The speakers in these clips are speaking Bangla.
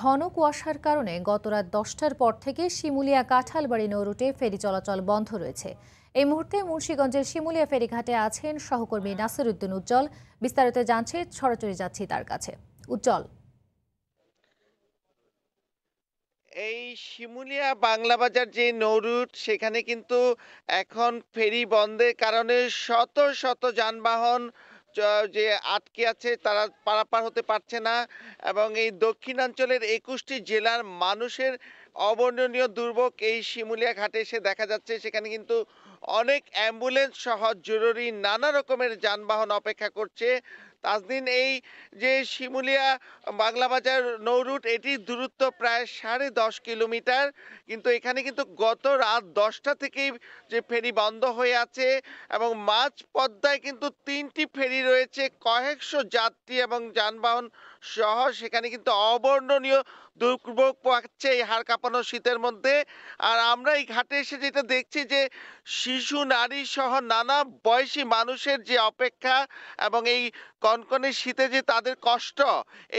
ঘন কুয়াশার কারণে গতরাত দশটার পর থেকে শিমুলিয়া কাঁঠালবাড়ি নৌরুটে ফেরি চলাচল বন্ধ রয়েছে এই মুহূর্তে মুন্সীগঞ্জের শিমুলিয়া ফেরিঘাটে আছেন সহকর্মী নাসির উদ্দিন উজ্জ্বল বিস্তারিত জানছে সরাসরি যাচ্ছি তার কাছে উজ্জ্বল এই শিমুলিয়া বাংলা বাজার যে নৌরুট সেখানে কিন্তু এখন ফেরি বন্ধের কারণে শত শত যানবাহন যে আটকে আছে তারা পারাপার হতে পারছে না এবং এই দক্ষিণাঞ্চলের একুশটি জেলার মানুষের অবর্ণনীয় দুর্ভোগ এই শিমুলিয়া ঘাটে এসে দেখা যাচ্ছে সেখানে কিন্তু অনেক অ্যাম্বুলেন্স সহ জরুরি নানা রকমের যানবাহন অপেক্ষা করছে তাজদিন এই যে শিমুলিয়া বাংলা বাজার নৌ রুট এটির দূরত্ব প্রায় সাড়ে দশ কিলোমিটার কিন্তু এখানে কিন্তু গত রাত দশটা থেকেই যে ফেরি বন্ধ হয়ে আছে এবং মাঝ পদ্মায় কিন্তু তিনটি ফেরি রয়েছে কয়েকশো যাত্রী এবং যানবাহন সহ সেখানে কিন্তু অবর্ণনীয় দুর্ভোগ পাচ্ছে এই হাড় কাঁপানো শীতের মধ্যে আর আমরা এই ঘাটে এসে যেটা দেখছি যে শিশু নারী সহ নানা বয়সী মানুষের যে অপেক্ষা এবং এই কনকনে শীতে যে তাদের কষ্ট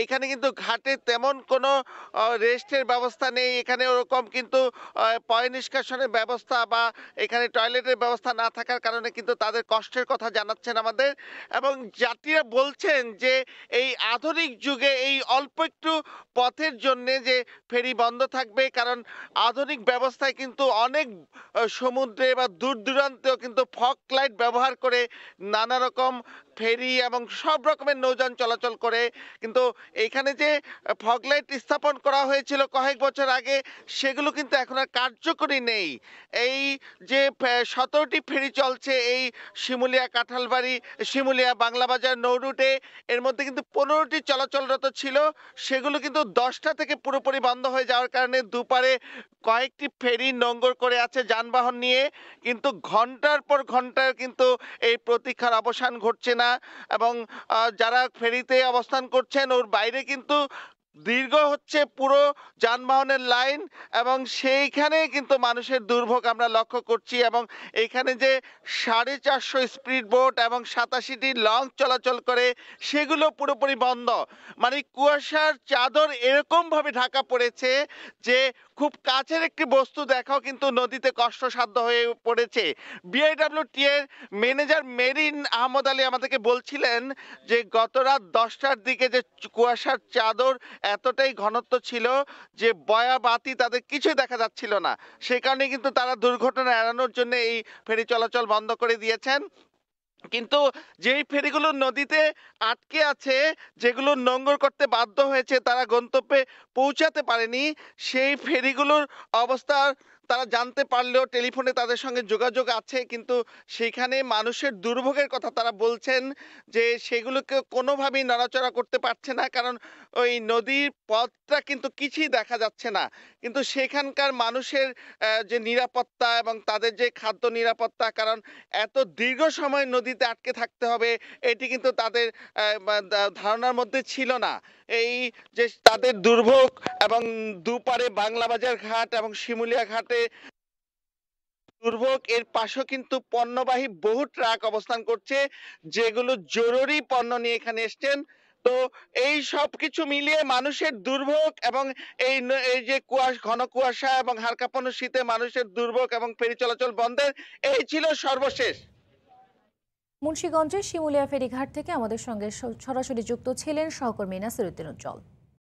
এখানে কিন্তু ঘাটে তেমন কোনো রেস্টের ব্যবস্থা নেই এখানে ওরকম কিন্তু পয় নিষ্কাশনের ব্যবস্থা বা এখানে টয়লেটের ব্যবস্থা না থাকার কারণে কিন্তু তাদের কষ্টের কথা জানাচ্ছেন আমাদের এবং যাত্রীরা বলছেন যে এই আধুনিক যুগে এই অল্প একটু পথের জন্যে যে ফেরি বন্ধ থাকবে কারণ আধুনিক ব্যবস্থায় কিন্তু অনেক সমুদ্রে বা দূর দূরান্তেও কিন্তু ফক লাইট ব্যবহার করে নানা রকম ফেরি এবং সব সব রকমের নৌযান চলাচল করে কিন্তু এইখানে যে ফগলাইট স্থাপন করা হয়েছিল কয়েক বছর আগে সেগুলো কিন্তু এখন আর কার্যকরী নেই এই যে সতেরোটি ফেরি চলছে এই শিমুলিয়া কাঁঠালবাড়ি শিমুলিয়া বাংলাবাজার নৌ রুটে এর মধ্যে কিন্তু পনেরোটি চলাচলরত ছিল সেগুলো কিন্তু দশটা থেকে পুরোপুরি বন্ধ হয়ে যাওয়ার কারণে দুপারে কয়েকটি ফেরি নোংর করে আছে যানবাহন নিয়ে কিন্তু ঘন্টার পর ঘন্টার কিন্তু এই প্রতীক্ষার অবসান ঘটছে না এবং যারা ফেরিতে অবস্থান করছেন ওর বাইরে কিন্তু দীর্ঘ হচ্ছে পুরো যানবাহনের লাইন এবং সেইখানে কিন্তু মানুষের দুর্ভোগ আমরা লক্ষ্য করছি এবং এখানে যে সাড়ে চারশো স্পিড বোট এবং সাতাশিটি লঞ্চ চলাচল করে সেগুলো পুরোপুরি বন্ধ মানে কুয়াশার চাদর এরকমভাবে ঢাকা পড়েছে যে খুব কাছের একটি বস্তু দেখাও কিন্তু নদীতে কষ্টসাধ্য হয়ে পড়েছে বিআইডাব্লিউ টি এর ম্যানেজার মেরিন আহমদ আলী আমাদেরকে বলছিলেন যে গত রাত দশটার দিকে যে কুয়াশার চাদর এতটাই ঘনত্ব ছিল যে বয়া বাতি তাদের কিছুই দেখা যাচ্ছিল না সে কারণে কিন্তু তারা দুর্ঘটনা এড়ানোর জন্য এই ফেরি চলাচল বন্ধ করে দিয়েছেন কিন্তু যেই ফেরিগুলো নদীতে আটকে আছে যেগুলো নোংর করতে বাধ্য হয়েছে তারা গন্তব্যে পৌঁছাতে পারেনি সেই ফেরিগুলোর অবস্থা তারা জানতে পারলেও টেলিফোনে তাদের সঙ্গে যোগাযোগ আছে কিন্তু সেখানে মানুষের দুর্ভোগের কথা তারা বলছেন যে সেগুলোকে কোনোভাবেই নড়াচড়া করতে পারছে না কারণ ওই নদীর পথটা কিন্তু কিছুই দেখা যাচ্ছে না কিন্তু সেখানকার মানুষের যে নিরাপত্তা এবং তাদের যে খাদ্য নিরাপত্তা কারণ এত দীর্ঘ সময় নদীতে আটকে থাকতে হবে এটি কিন্তু তাদের ধারণার মধ্যে ছিল না এই যে তাদের দুর্ভোগ এবং দুপারে বাংলা বাজার ঘাট এবং শিমুলিয়া ঘাটে রয়েছে দুর্ভোগ এর কিন্তু পণ্যবাহী বহু ট্রাক অবস্থান করছে যেগুলো জরুরি পণ্য নিয়ে এখানে এসছেন তো এই সব কিছু মিলিয়ে মানুষের দুর্ভোগ এবং এই এই যে কুয়াশ ঘন কুয়াশা এবং শীতে মানুষের দুর্ভোগ এবং ফেরি চলাচল বন্ধের এই ছিল সর্বশেষ মুন্সীগঞ্জের শিমুলিয়া ফেরিঘাট থেকে আমাদের সঙ্গে সরাসরি যুক্ত ছিলেন সহকর্মী উদ্দিন উজ্জ্বল